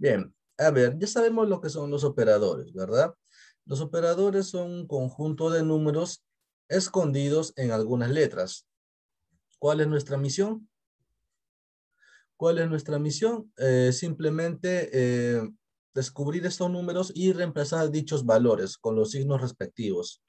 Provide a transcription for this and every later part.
Bien, a ver, ya sabemos lo que son los operadores, ¿verdad? Los operadores son un conjunto de números escondidos en algunas letras. ¿Cuál es nuestra misión? ¿Cuál es nuestra misión? Eh, simplemente eh, descubrir estos números y reemplazar dichos valores con los signos respectivos.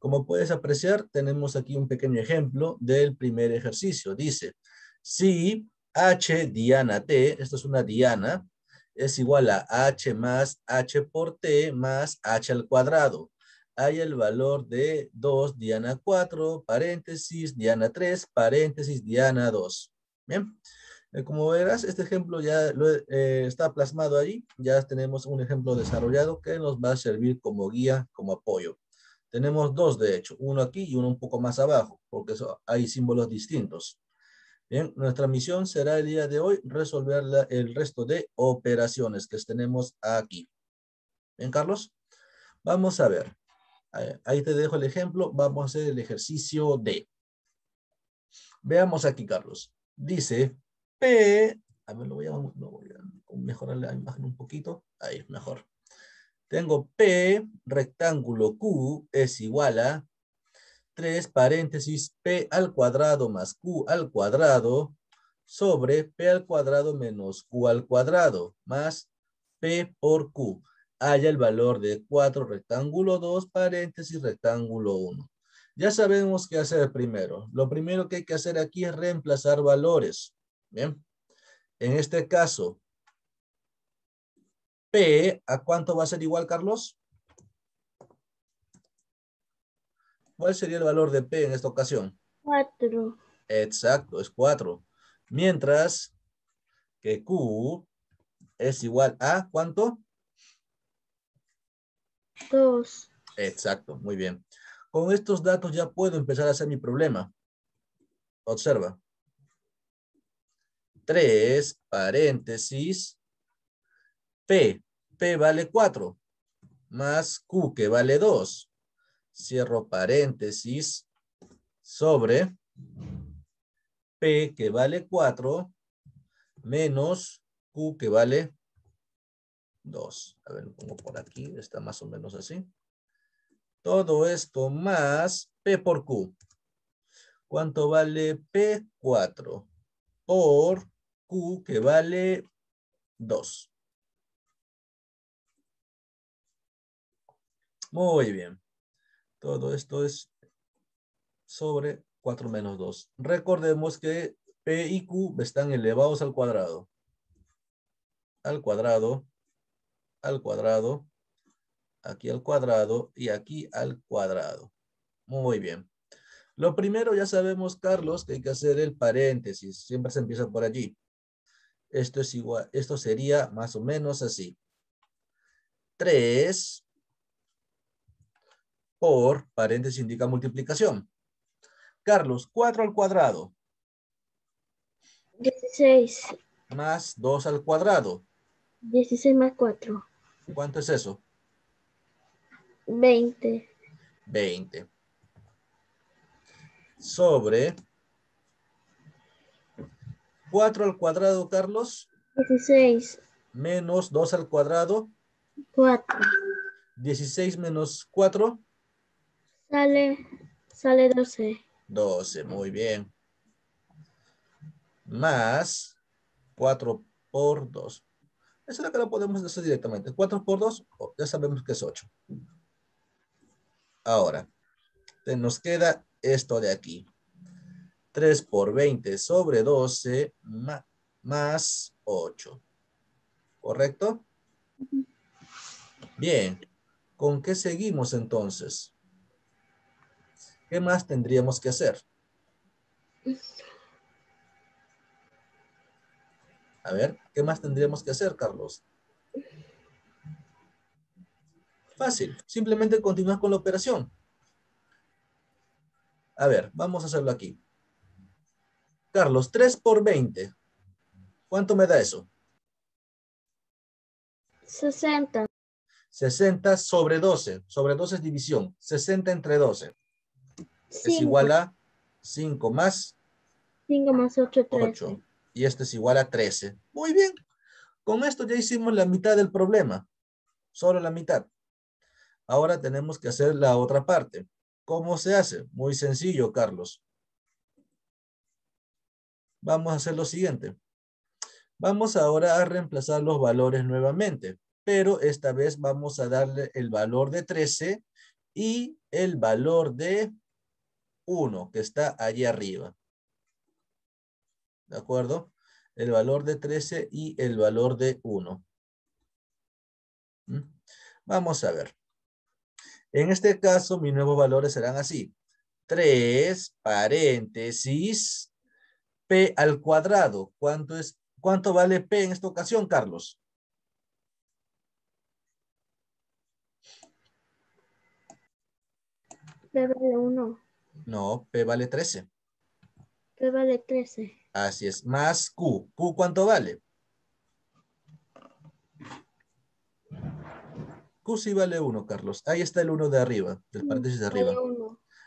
Como puedes apreciar, tenemos aquí un pequeño ejemplo del primer ejercicio. Dice, si H diana T, esto es una diana, es igual a h más h por t más h al cuadrado. Hay el valor de 2, diana 4, paréntesis, diana 3, paréntesis, diana 2. Bien, eh, como verás, este ejemplo ya eh, está plasmado ahí. Ya tenemos un ejemplo desarrollado que nos va a servir como guía, como apoyo. Tenemos dos, de hecho, uno aquí y uno un poco más abajo, porque hay símbolos distintos nuestra misión será el día de hoy resolver el resto de operaciones que tenemos aquí. Bien, Carlos, vamos a ver. Ahí te dejo el ejemplo. Vamos a hacer el ejercicio D. Veamos aquí, Carlos. Dice P. A ver, lo voy a, voy a mejorar la imagen un poquito. Ahí, mejor. Tengo P rectángulo Q es igual a 3 paréntesis p al cuadrado más q al cuadrado sobre p al cuadrado menos q al cuadrado más p por q. Haya el valor de 4 rectángulo 2 paréntesis rectángulo 1. Ya sabemos qué hacer primero. Lo primero que hay que hacer aquí es reemplazar valores. Bien. En este caso, P, ¿a cuánto va a ser igual, Carlos? ¿Cuál sería el valor de P en esta ocasión? Cuatro. Exacto, es 4. Mientras que Q es igual a ¿cuánto? Dos. Exacto, muy bien. Con estos datos ya puedo empezar a hacer mi problema. Observa. Tres paréntesis, P. P vale 4, más Q que vale 2, cierro paréntesis, sobre P que vale 4 menos Q que vale 2. A ver, lo pongo por aquí, está más o menos así. Todo esto más P por Q. ¿Cuánto vale P? 4 por Q que vale 2. Muy bien. Todo esto es sobre 4 menos 2. Recordemos que P y Q están elevados al cuadrado. Al cuadrado, al cuadrado, aquí al cuadrado y aquí al cuadrado. Muy bien. Lo primero ya sabemos, Carlos, que hay que hacer el paréntesis. Siempre se empieza por allí. Esto es igual, esto sería más o menos así. 3 por, paréntesis indica multiplicación. Carlos, 4 al cuadrado. 16. Más 2 al cuadrado. 16 más 4. ¿Cuánto es eso? 20. 20. Sobre 4 al cuadrado, Carlos. 16. Menos 2 al cuadrado. 4. 16 menos 4. Sale, sale 12. 12, muy bien. Más 4 por 2. Eso es lo que lo podemos hacer directamente. 4 por 2, ya sabemos que es 8. Ahora, nos queda esto de aquí. 3 por 20 sobre 12 más 8. ¿Correcto? Bien. ¿Con qué seguimos entonces? ¿Qué más tendríamos que hacer? A ver, ¿qué más tendríamos que hacer, Carlos? Fácil, simplemente continuar con la operación. A ver, vamos a hacerlo aquí. Carlos, 3 por 20. ¿Cuánto me da eso? 60. 60 sobre 12. Sobre 12 es división. 60 entre 12 es igual a 5 más 5 más 8, Y este es igual a 13. Muy bien. Con esto ya hicimos la mitad del problema. Solo la mitad. Ahora tenemos que hacer la otra parte. ¿Cómo se hace? Muy sencillo, Carlos. Vamos a hacer lo siguiente. Vamos ahora a reemplazar los valores nuevamente, pero esta vez vamos a darle el valor de 13 y el valor de 1, que está allí arriba. ¿De acuerdo? El valor de 13 y el valor de 1. ¿Mm? Vamos a ver. En este caso, mis nuevos valores serán así. 3 paréntesis P al cuadrado. ¿Cuánto, es, ¿Cuánto vale P en esta ocasión, Carlos? P vale 1. No, P vale 13. P vale 13. Así es, más Q. ¿Q cuánto vale? Q sí vale 1, Carlos. Ahí está el 1 de arriba, del mm, paréntesis de arriba.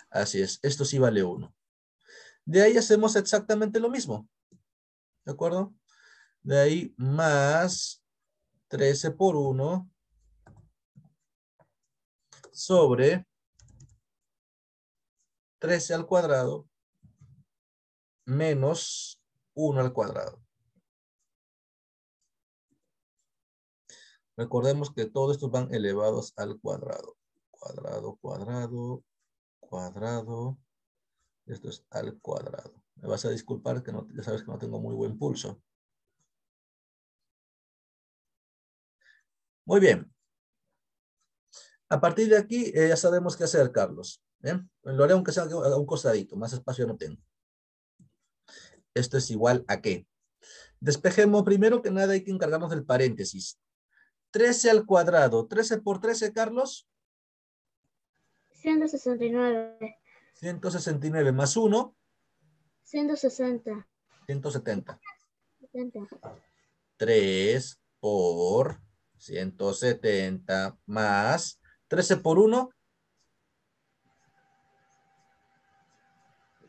Así es, esto sí vale 1. De ahí hacemos exactamente lo mismo. ¿De acuerdo? De ahí más 13 por 1 sobre 13 al cuadrado menos 1 al cuadrado. Recordemos que todos estos van elevados al cuadrado. Cuadrado, cuadrado, cuadrado. Esto es al cuadrado. Me vas a disculpar que no, ya sabes que no tengo muy buen pulso. Muy bien. A partir de aquí eh, ya sabemos qué hacer, Carlos. Lo haré aunque sea a un costadito, más espacio no tengo. Esto es igual a qué. Despejemos, primero que nada hay que encargarnos del paréntesis. 13 al cuadrado. 13 por 13, Carlos. 169. 169 más 1. 160. 170. 170. 3 por 170 más 13 por 1.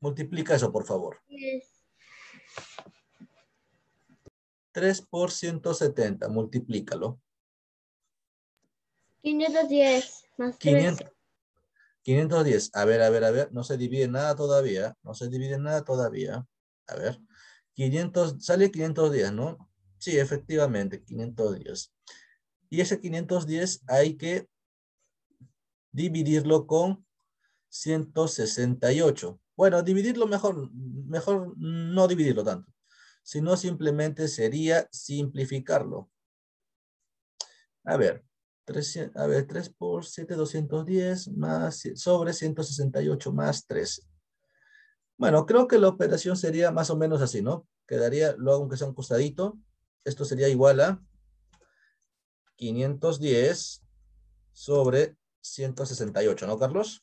Multiplica eso, por favor. 3 por 170, multiplícalo. 510 510. A ver, a ver, a ver. No se divide nada todavía. No se divide nada todavía. A ver. 500, sale 510, ¿no? Sí, efectivamente, 510. Y ese 510 hay que dividirlo con 168. Bueno, dividirlo mejor, mejor no dividirlo tanto, sino simplemente sería simplificarlo. A ver, 3, a ver, 3 por 7, 210 más, sobre 168 más 3. Bueno, creo que la operación sería más o menos así, ¿no? Quedaría, lo hago aunque sea un costadito. Esto sería igual a 510 sobre 168, ¿no, Carlos?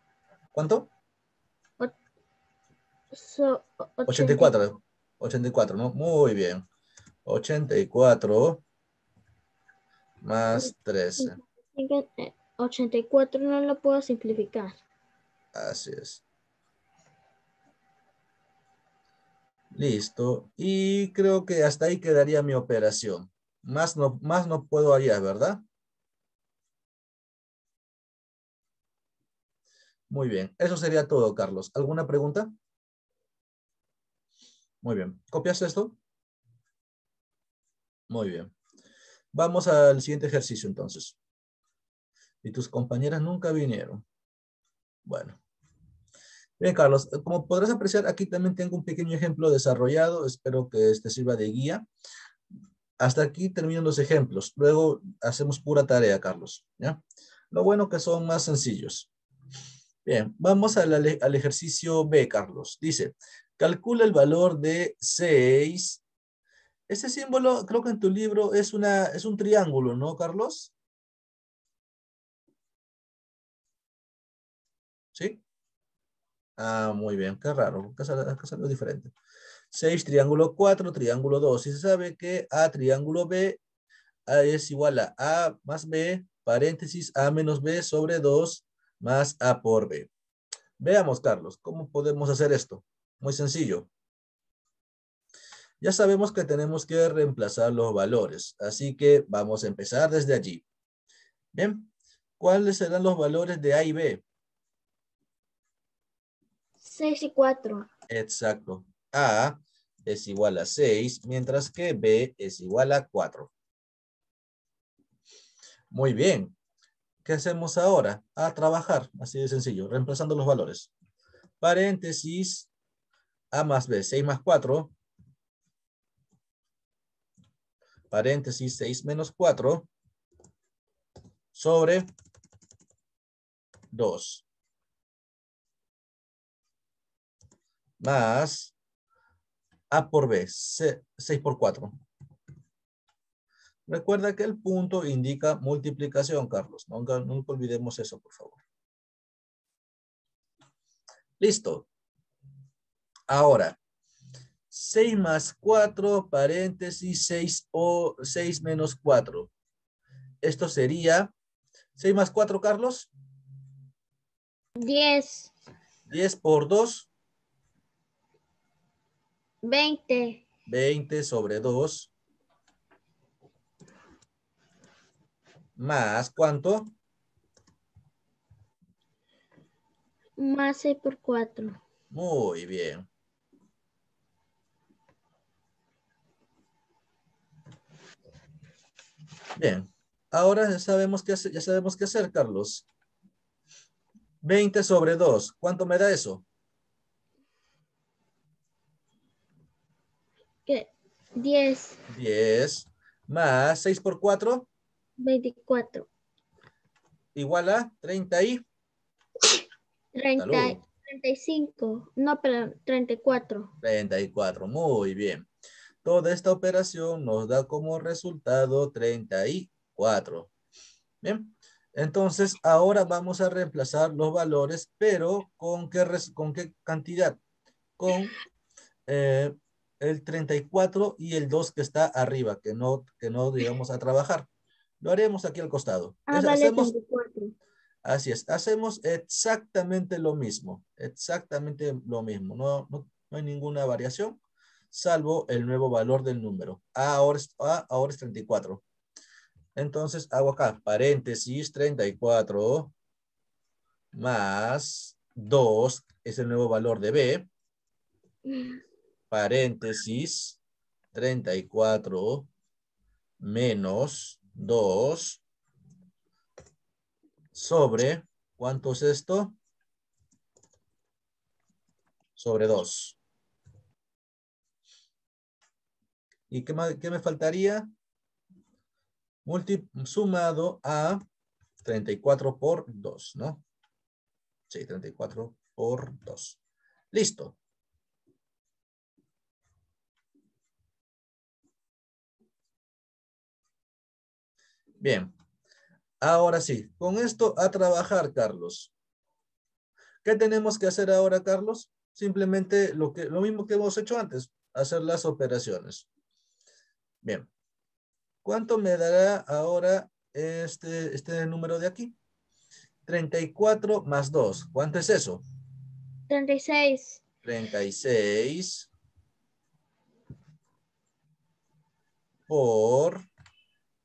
¿Cuánto? 84. 84, ¿no? Muy bien. 84 más 13. 84 no lo puedo simplificar. Así es. Listo. Y creo que hasta ahí quedaría mi operación. Más no, más no puedo haría, ¿verdad? Muy bien, eso sería todo, Carlos. ¿Alguna pregunta? Muy bien, ¿copias esto? Muy bien. Vamos al siguiente ejercicio entonces. Y tus compañeras nunca vinieron. Bueno. Bien, Carlos, como podrás apreciar, aquí también tengo un pequeño ejemplo desarrollado. Espero que este sirva de guía. Hasta aquí terminan los ejemplos. Luego hacemos pura tarea, Carlos. ¿ya? Lo bueno que son más sencillos. Bien, vamos al ejercicio B, Carlos. Dice, calcula el valor de 6. Ese símbolo, creo que en tu libro es, una, es un triángulo, ¿no, Carlos? ¿Sí? Ah, muy bien, qué raro, acá salió diferente. 6, triángulo 4, triángulo 2. Y se sabe que A triángulo B es igual a A más B, paréntesis A menos B sobre 2, más A por B. Veamos, Carlos, ¿cómo podemos hacer esto? Muy sencillo. Ya sabemos que tenemos que reemplazar los valores, así que vamos a empezar desde allí. Bien, ¿cuáles serán los valores de A y B? 6 y 4. Exacto. A es igual a 6, mientras que B es igual a 4. Muy bien. ¿Qué hacemos ahora? A trabajar, así de sencillo, reemplazando los valores. Paréntesis, A más B, 6 más 4. Paréntesis, 6 menos 4. Sobre 2. Más A por B, 6 por 4. Recuerda que el punto indica multiplicación, Carlos. Nunca, olvidemos eso, por favor. Listo. Ahora, 6 más 4, paréntesis, 6 o 6 menos 4. Esto sería, 6 más 4, Carlos. 10. 10 por 2. 20. 20 sobre 2. Más, ¿cuánto? Más 6 por 4. Muy bien. Bien, ahora ya sabemos qué hacer, ya sabemos qué hacer, Carlos. 20 sobre 2, ¿cuánto me da eso? ¿Qué? 10. 10 más 6 por 4. 24. Igual a 30 y... 30, 35, no, pero 34. 34, muy bien. Toda esta operación nos da como resultado 34. Bien, entonces ahora vamos a reemplazar los valores, pero ¿con qué, con qué cantidad? Con eh, el 34 y el 2 que está arriba, que no, que no digamos a trabajar. Lo haremos aquí al costado. Ah, hacemos, así es, hacemos exactamente lo mismo, exactamente lo mismo, no, no, hay ninguna variación, salvo el nuevo valor del número. ahora ahora es 34. Entonces hago acá paréntesis 34 más 2 es el nuevo valor de B. Paréntesis 34 menos 2 sobre, ¿cuánto es esto? Sobre 2. ¿Y qué, más, qué me faltaría? Multi, sumado a 34 por 2, ¿no? Sí, 34 por 2. Listo. Bien. Ahora sí, con esto a trabajar, Carlos. ¿Qué tenemos que hacer ahora, Carlos? Simplemente lo, que, lo mismo que hemos hecho antes, hacer las operaciones. Bien. ¿Cuánto me dará ahora este, este número de aquí? 34 más 2. ¿Cuánto es eso? 36. 36 por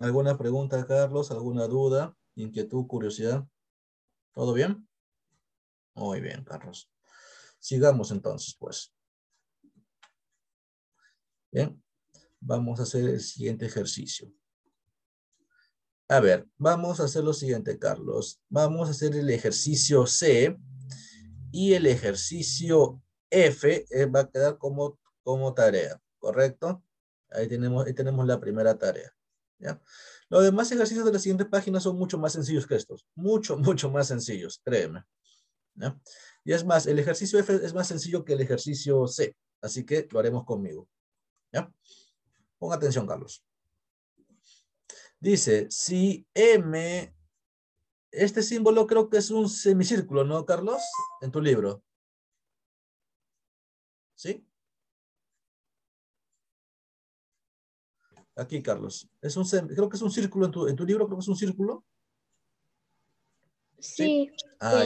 ¿Alguna pregunta, Carlos? ¿Alguna duda? ¿Inquietud? ¿Curiosidad? ¿Todo bien? Muy bien, Carlos. Sigamos entonces, pues. Bien, vamos a hacer el siguiente ejercicio. A ver, vamos a hacer lo siguiente, Carlos. Vamos a hacer el ejercicio C y el ejercicio F eh, va a quedar como, como tarea, ¿correcto? Ahí tenemos, ahí tenemos la primera tarea. ¿ya? Los demás ejercicios de la siguiente página son mucho más sencillos que estos. Mucho, mucho más sencillos, créeme. Y es más, el ejercicio F es más sencillo que el ejercicio C. Así que lo haremos conmigo. ¿ya? atención, Carlos. Dice, si M, este símbolo creo que es un semicírculo, ¿no, Carlos? En tu libro. ¿Sí? aquí, Carlos. Es un, creo que es un círculo en tu, libro, creo que es un círculo. Sí. Ah,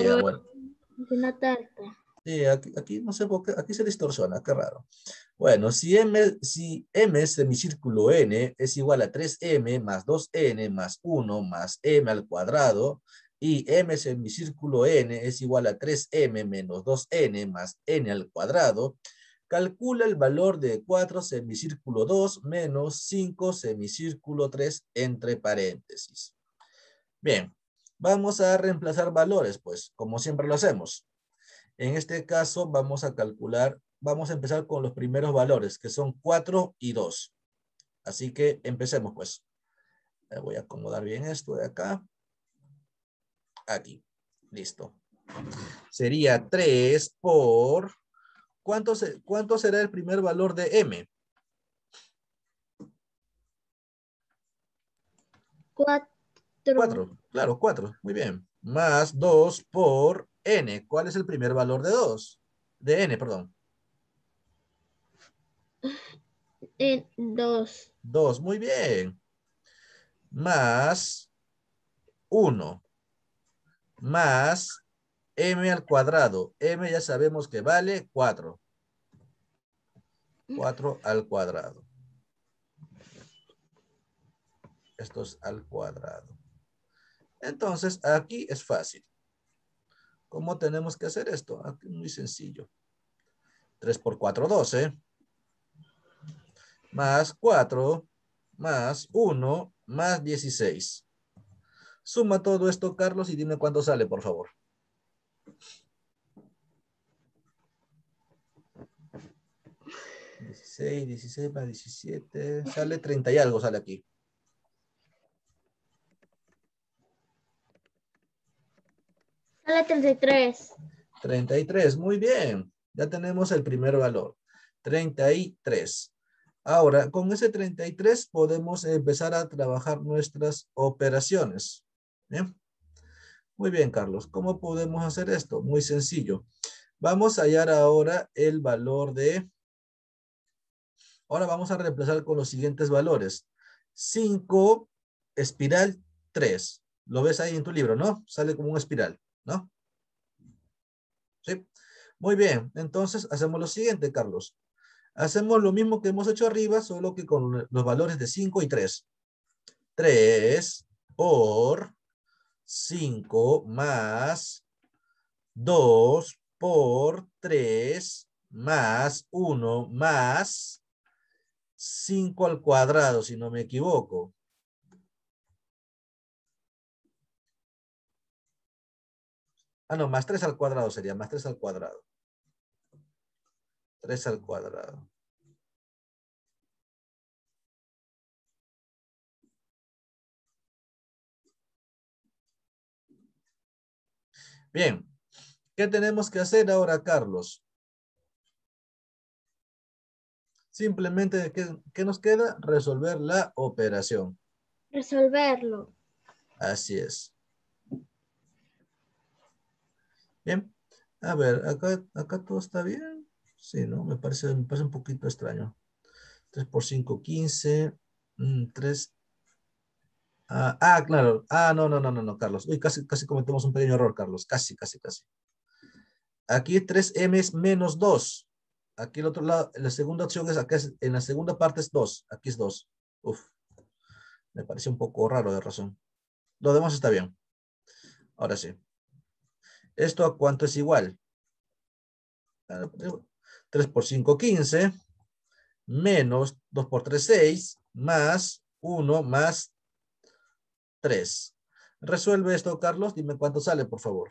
Sí, aquí, no sé por aquí se distorsiona, qué raro. Bueno, si m, si m semicírculo n es igual a 3m más 2n más 1 más m al cuadrado, y m semicírculo n es igual a 3m menos 2n más n al cuadrado, Calcula el valor de 4 semicírculo 2 menos 5 semicírculo 3 entre paréntesis. Bien, vamos a reemplazar valores, pues, como siempre lo hacemos. En este caso vamos a calcular, vamos a empezar con los primeros valores, que son 4 y 2. Así que empecemos, pues. Voy a acomodar bien esto de acá. Aquí. Listo. Sería 3 por ¿cuánto, se, ¿cuánto será el primer valor de M? 4. 4, claro, 4, muy bien. Más 2 por n. ¿Cuál es el primer valor de 2? De n, perdón. 2. 2, muy bien. Más 1. Más m al cuadrado. m ya sabemos que vale 4. 4 al cuadrado. Esto es al cuadrado. Entonces, aquí es fácil. ¿Cómo tenemos que hacer esto? Aquí muy sencillo. 3 por 4, 12. Más 4, más 1, más 16. Suma todo esto, Carlos, y dime cuánto sale, por favor. 16, 16 17, sale 30 y algo, sale aquí. Sale 33. 33, muy bien. Ya tenemos el primer valor, 33. Ahora, con ese 33 podemos empezar a trabajar nuestras operaciones. Muy bien, Carlos. ¿Cómo podemos hacer esto? Muy sencillo. Vamos a hallar ahora el valor de Ahora vamos a reemplazar con los siguientes valores. 5, espiral 3. Lo ves ahí en tu libro, ¿no? Sale como una espiral, ¿no? Sí. Muy bien, entonces hacemos lo siguiente, Carlos. Hacemos lo mismo que hemos hecho arriba, solo que con los valores de 5 y 3. 3 por 5 más 2 por 3 más 1 más 5 al cuadrado, si no me equivoco. Ah, no, más 3 al cuadrado sería, más 3 al cuadrado. 3 al cuadrado. Bien, ¿qué tenemos que hacer ahora, Carlos? Simplemente, ¿qué, nos queda? Resolver la operación. Resolverlo. Así es. Bien. A ver, acá, acá todo está bien. Sí, ¿no? Me parece, me parece un poquito extraño. 3 por 5, 15. 3. Ah, claro. Ah, no, no, no, no, no, Carlos. Uy, casi, casi cometemos un pequeño error, Carlos. Casi, casi, casi. Aquí 3m es menos 2. Aquí el otro lado, la segunda opción es acá, en la segunda parte es 2. Aquí es 2. Uf, me parece un poco raro de razón. Lo demás está bien. Ahora sí. ¿Esto a cuánto es igual? 3 por 5, 15. Menos 2 por 3, 6. Más 1 más 3. Resuelve esto, Carlos. Dime cuánto sale, por favor.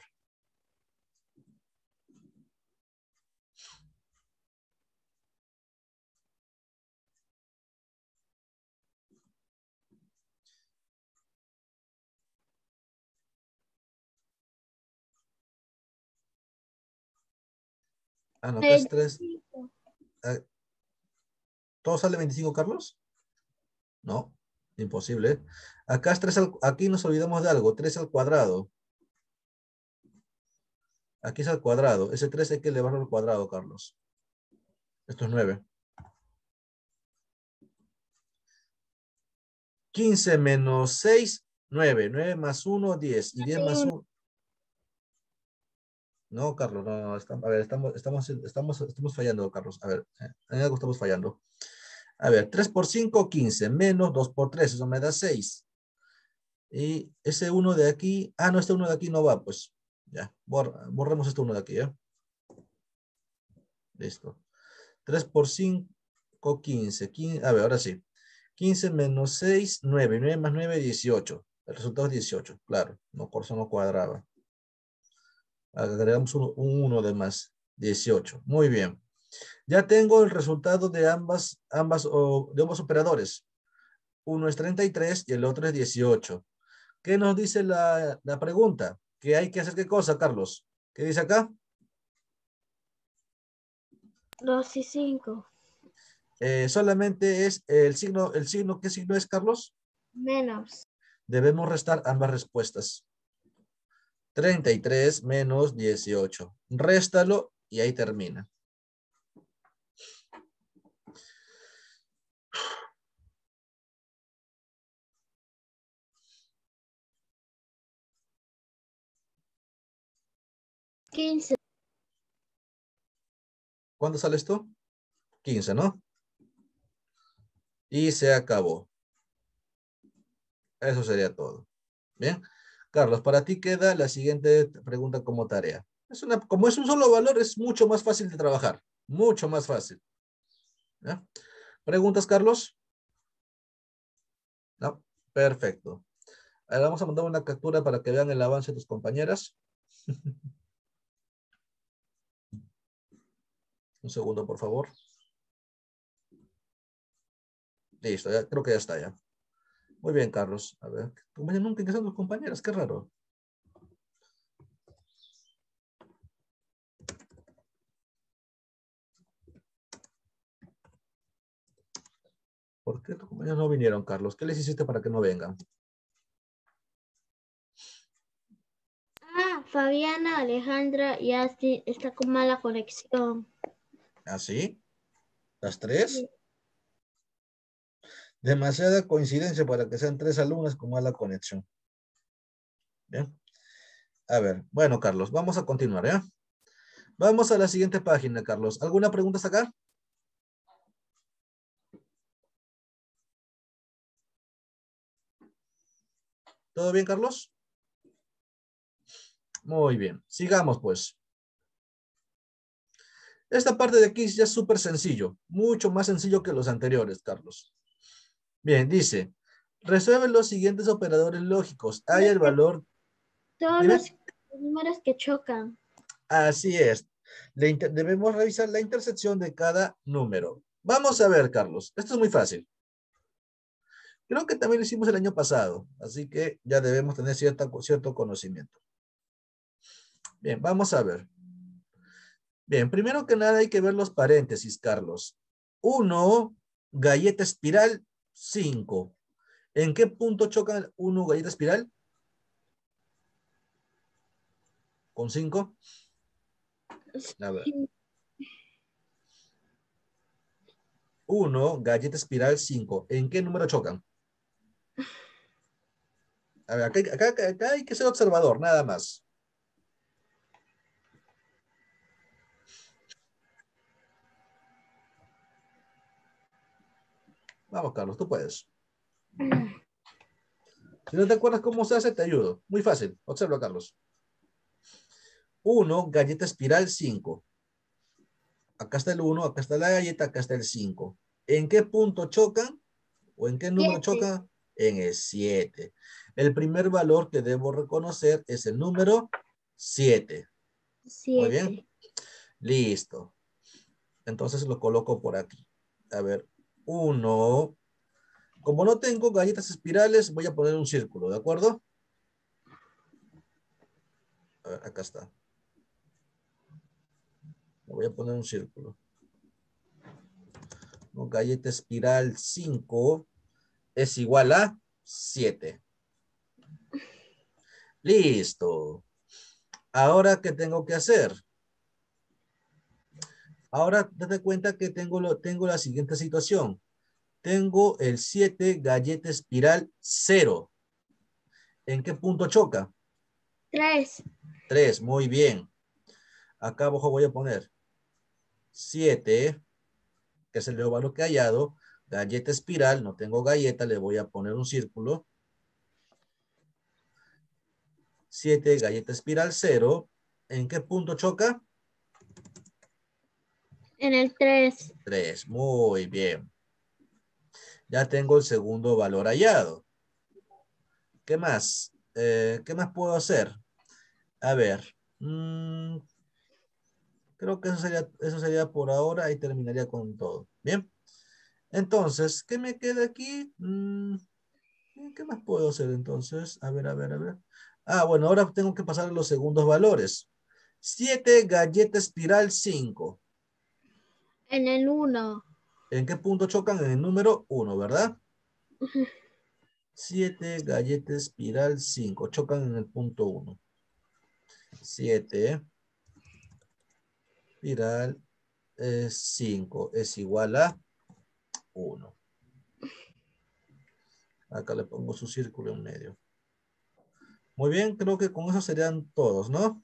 Anotas ah, 3. Ah, ¿Todo sale 25, Carlos? No, imposible. Acá, es 3 al, aquí nos olvidamos de algo, 3 al cuadrado. Aquí es al cuadrado. Ese 3 hay que elevarlo al cuadrado, Carlos. Esto es 9. 15 menos 6, 9. 9 más 1, 10. Y 10 más 1. No, Carlos, no, no a ver, estamos, fallando, Carlos. A ver, eh, en algo estamos fallando. A ver, 3 por 5, 15, menos 2 por 3, eso me da 6. Y ese 1 de aquí, ah, no, este 1 de aquí no va, pues ya, borremos este 1 de aquí, ¿eh? Listo. 3 por 5, 15, 15, a ver, ahora sí. 15 menos 6, 9, 9 más 9, 18. El resultado es 18, claro, no, por no cuadraba. Agregamos un 1 de más, 18. Muy bien. Ya tengo el resultado de, ambas, ambas, o, de ambos operadores. Uno es 33 y el otro es 18. ¿Qué nos dice la, pregunta? ¿Qué hay que hacer qué cosa, Carlos? ¿Qué dice acá? 2 y 5. Eh, solamente es el signo, el signo, ¿qué signo es, Carlos? Menos. Debemos restar ambas respuestas. 33 menos 18. Réstalo y ahí termina. 15 ¿Cuándo sale esto 15, ¿no? Y se acabó. Eso sería todo. Bien. Carlos, para ti queda la siguiente pregunta como tarea. como es un solo valor, es mucho más fácil de trabajar. Mucho más fácil. ¿Preguntas, Carlos? perfecto. Ahora vamos a mandar una captura para que vean el avance de tus compañeras. un segundo, por favor. Listo, ya, creo que ya está ya. Muy bien, Carlos. A ver, compañero nunca ingresan tus compañeras, qué raro. ¿Por qué tus compañeros no vinieron, Carlos? ¿Qué les hiciste para que no vengan? Ah, Fabiana, Alejandra y Asti está con mala conexión. ¿Ah, sí? ¿Las tres? Demasiada coincidencia para que sean tres alumnas a la conexión. Bien. A ver, bueno, Carlos, vamos a continuar, Vamos a la siguiente página, Carlos. ¿Alguna pregunta hasta acá? ¿Todo bien, Carlos? Muy bien. Sigamos, pues. Esta parte de aquí ya es súper sencillo. Mucho más sencillo que los anteriores, Carlos. Bien, dice, resuelve los siguientes operadores lógicos. Hay el valor... Todos los números que chocan. Así es. Debemos revisar la intersección de cada número. Vamos a ver, Carlos. Esto es muy fácil. Creo que también lo hicimos el año pasado, así que ya debemos tener cierto conocimiento. Bien, vamos a ver. Bien, primero que nada hay que ver los paréntesis, Carlos. Uno, galleta espiral 5. ¿En qué punto chocan uno galleta espiral? ¿Con 5? A ver. 1, galleta espiral 5. ¿En qué número chocan? A ver, acá, acá hay que ser observador, nada más. Vamos, Carlos, tú puedes. Si no te acuerdas cómo se hace, te ayudo. Muy fácil. Observa, Carlos. Uno, galleta espiral 5. Acá está el 1, acá está la galleta, acá está el 5. ¿En qué punto chocan? ¿O en qué número choca? En el 7. El primer valor que debo reconocer es el número 7. Muy bien. Listo. Entonces lo coloco por aquí. A ver, 1. Como no tengo galletas espirales, voy a poner un círculo, ¿de acuerdo? acá está. Voy a poner un círculo. No, galleta espiral 5 es igual a 7. Listo. Ahora, ¿qué tengo que hacer? Ahora date cuenta que tengo, lo, tengo la siguiente situación. Tengo el 7 galleta espiral 0. ¿En qué punto choca? 3. 3, muy bien. Acá abajo voy a poner 7, que es el óvalo que hallado. Galleta espiral, no tengo galleta, le voy a poner un círculo. 7, galleta espiral 0. ¿En qué punto choca? En el 3. 3, muy bien. Ya tengo el segundo valor hallado. ¿Qué más? Eh, ¿Qué más puedo hacer? A ver. Mm, creo que eso sería, eso sería por ahora y terminaría con todo. Bien. Entonces, ¿qué me queda aquí? Mm, ¿Qué más puedo hacer entonces? A ver, a ver, a ver. Ah, bueno, ahora tengo que pasar a los segundos valores. 7 galletas espiral 5. En el 1. ¿En qué punto chocan? En el número 1, ¿verdad? 7, galleta espiral 5. Chocan en el punto 1. 7, espiral 5 es igual a 1. Acá le pongo su círculo en medio. Muy bien, creo que con eso serían todos, ¿no?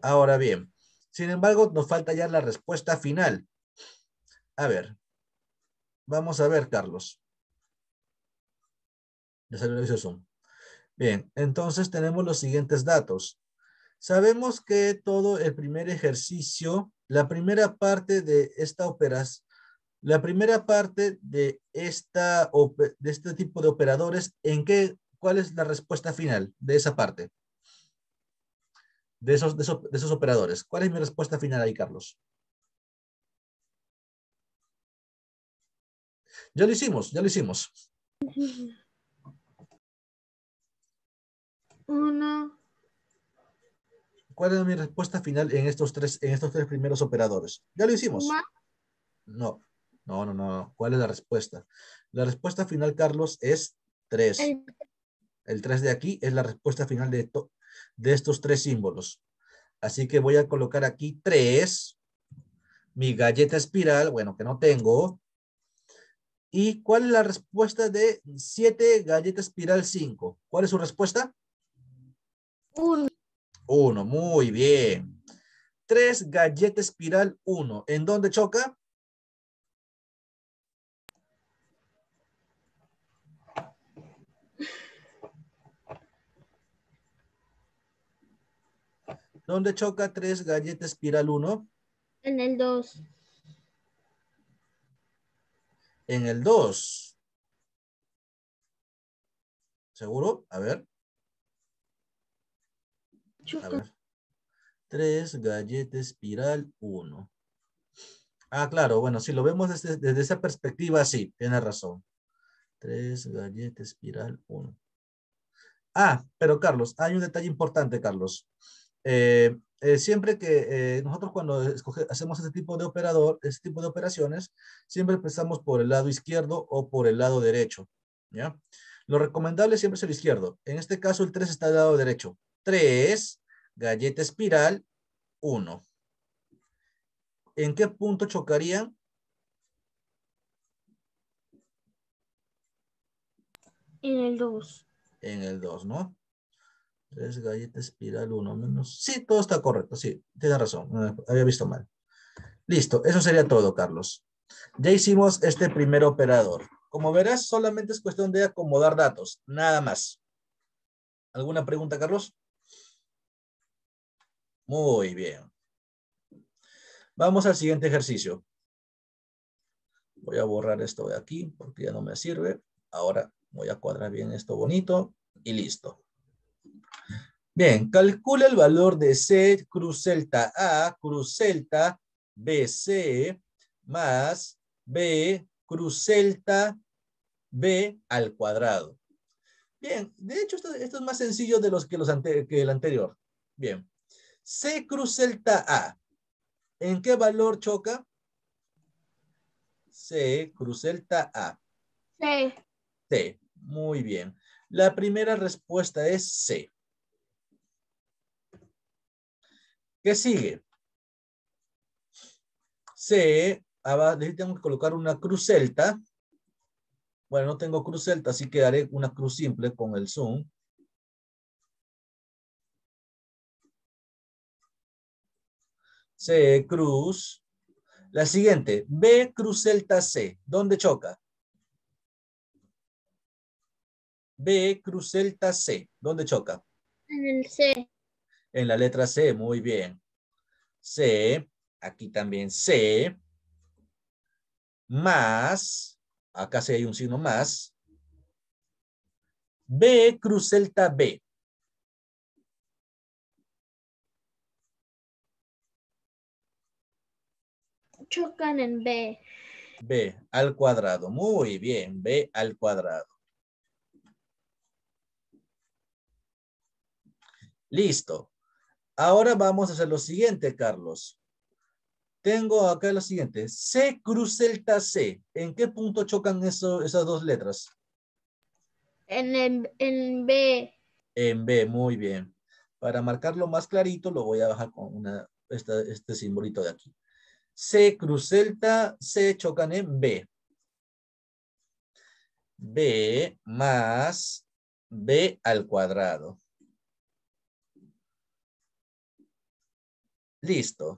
Ahora bien, sin embargo, nos falta ya la respuesta final. A ver, vamos a ver, Carlos. Ya Bien, entonces tenemos los siguientes datos. Sabemos que todo el primer ejercicio, la primera parte de esta operación, la primera parte de, esta, de este tipo de operadores, ¿en qué, cuál es la respuesta final de esa parte? de esos, de esos, operadores. ¿Cuál es mi respuesta final ahí, Carlos? Ya lo hicimos, ya lo hicimos. Uno. ¿Cuál es mi respuesta final en estos tres, en estos tres primeros operadores? Ya lo hicimos. No, no, no, no. ¿Cuál es la respuesta? La respuesta final, Carlos, es 3. El 3 de aquí es la respuesta final de, de estos tres símbolos. Así que voy a colocar aquí tres. Mi galleta espiral, bueno, que no tengo. ¿Y cuál es la respuesta de siete galleta espiral cinco, ¿Cuál es su respuesta? uno, uno muy bien. tres galleta espiral uno, ¿En dónde choca? ¿Dónde choca tres galletas espiral 1? En el 2. En el 2. ¿Seguro? A ver. A ver. Tres galletes Espiral 1. Ah, claro, bueno, si lo vemos desde, esa perspectiva, sí, tiene razón. Tres galletas Espiral 1. Ah, pero Carlos, hay un detalle importante, Carlos. Eh, eh, siempre que eh, nosotros cuando hacemos este tipo de operador, este tipo de operaciones, siempre empezamos por el lado izquierdo o por el lado derecho, ¿ya? Lo recomendable siempre es el izquierdo. En este caso el 3 está del lado derecho. 3, galleta espiral, 1. ¿En qué punto chocarían? En el 2. En el 2, ¿no? Tres galletas espiral, uno menos. Sí, todo está correcto, sí, tiene razón, había visto mal. Listo, eso sería todo, Carlos. Ya hicimos este primer operador. Como verás, solamente es cuestión de acomodar datos, nada más. ¿Alguna pregunta, Carlos? Muy bien. Vamos al siguiente ejercicio. Voy a borrar esto de aquí porque ya no me sirve. Ahora voy a cuadrar bien esto bonito y listo. Bien, calcula el valor de C cruz celta A cruz celta BC más B cruz celta B al cuadrado. Bien, de hecho esto, es más sencillo de los que, los que el anterior. Bien, C cruz celta A. ¿En qué valor choca? C cruz celta A. C. C. Muy bien. La primera respuesta es C. ¿Qué sigue? C, ah, tengo que colocar una cruz celta. Bueno, no tengo cruz celta, así que haré una cruz simple con el zoom. C, cruz. La siguiente, B, cruz celta C. ¿Dónde choca? B, cruz celta C. ¿Dónde choca? En el C en la letra C, muy bien. C, aquí también C, más, acá sí hay un signo más, B cruz delta B. Chocan en B. B al cuadrado. Muy bien, B al cuadrado. Listo. Ahora vamos a hacer lo siguiente, Carlos. Tengo acá lo siguiente. C cruz delta C. ¿En qué punto chocan esas dos letras? En, en B. En B, muy bien. Para marcarlo más clarito, lo voy a bajar con una, este simbolito de aquí. C cruz delta C chocan en B. B más B al cuadrado. Listo.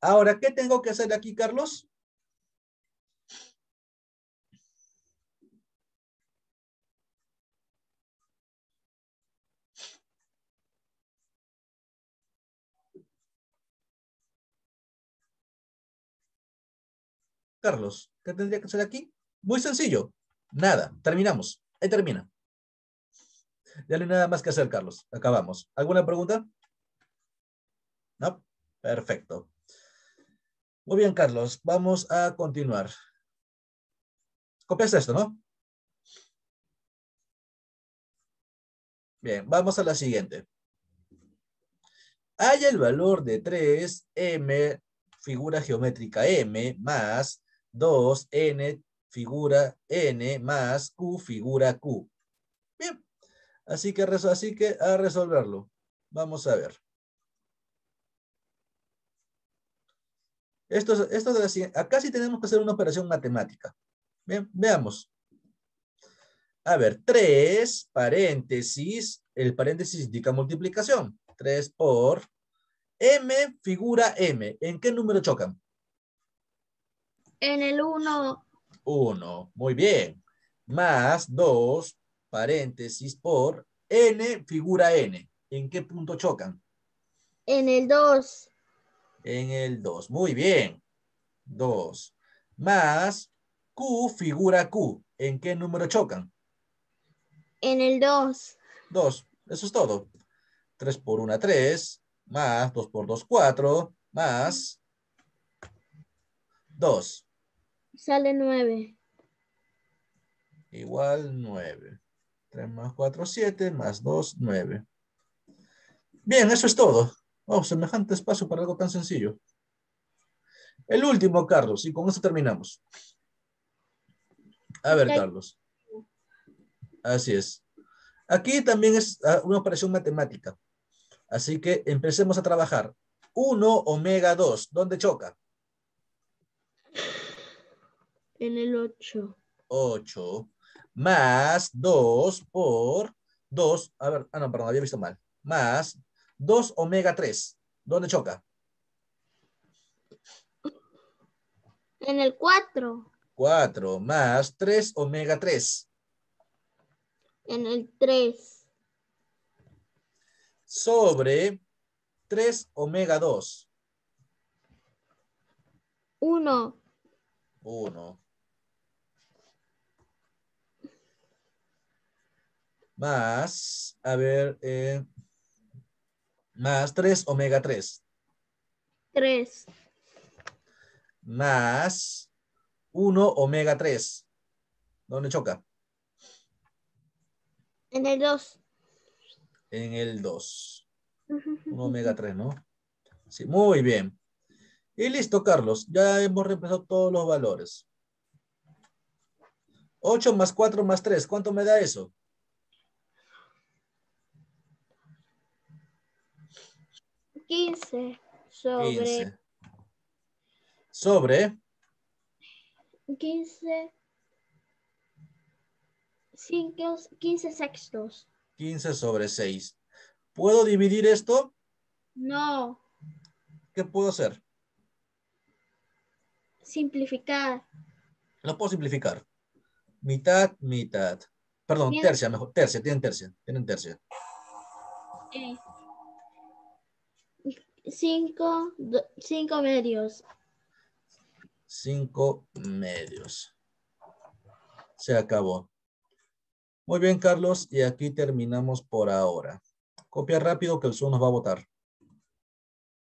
Ahora, ¿qué tengo que hacer aquí, Carlos? Carlos, ¿qué tendría que hacer aquí? Muy sencillo. Nada, terminamos. Ahí termina. Ya no hay nada más que hacer, Carlos. Acabamos. ¿Alguna pregunta? ¿no? Perfecto. Muy bien, Carlos, vamos a continuar. Copias esto, ¿no? Bien, vamos a la siguiente. Hay el valor de 3m, figura geométrica m, más 2n, figura n, más q, figura q. Bien, así que, así que a resolverlo. Vamos a ver. Esto, esto acá sí tenemos que hacer una operación matemática. veamos. A ver, 3 paréntesis, el paréntesis indica multiplicación. 3 por M figura M. ¿En qué número chocan? En el 1. 1, muy bien. Más 2 paréntesis por N figura N. ¿En qué punto chocan? En el 2 en el 2. Muy bien. 2 más Q figura Q. ¿En qué número chocan? En el 2. 2. Eso es todo. 3 por 1, 3. Más 2 por 2, 4. Más 2. Sale 9. Igual 9. 3 más 4, 7. Más 2, 9. Bien, eso es todo. Oh, semejante espacio para algo tan sencillo. El último, Carlos, y con eso terminamos. A ver, Carlos. Así es. Aquí también es ah, una operación matemática. Así que empecemos a trabajar. 1 omega 2, ¿dónde choca? En el 8. 8. Más 2 por 2. A ver, ah, no, perdón, había visto mal. Más 2 omega 3. ¿Dónde choca? En el 4. 4 más 3 omega 3. En el 3. Sobre 3 omega 2. 1. 1. Más, a ver, eh, más 3 omega 3. 3. Más 1 omega 3. ¿Dónde choca? En el 2. En el 2. 1 omega 3, ¿no? Sí, muy bien. Y listo, Carlos. Ya hemos reemplazado todos los valores. 8 más 4 más 3. ¿Cuánto me da eso? 15 sobre 15. sobre 15 5 15 sextos. 15 sobre 6. ¿Puedo dividir esto? No. ¿Qué puedo hacer? Simplificar. Lo puedo simplificar. Mitad, mitad. Perdón, tercia, mejor. Tercia, tienen tercia. Tienen tercia. Eh, cinco, cinco medios. Cinco medios. Se acabó. Muy bien, Carlos, y aquí terminamos por ahora. Copia rápido que el Zoom nos va a votar.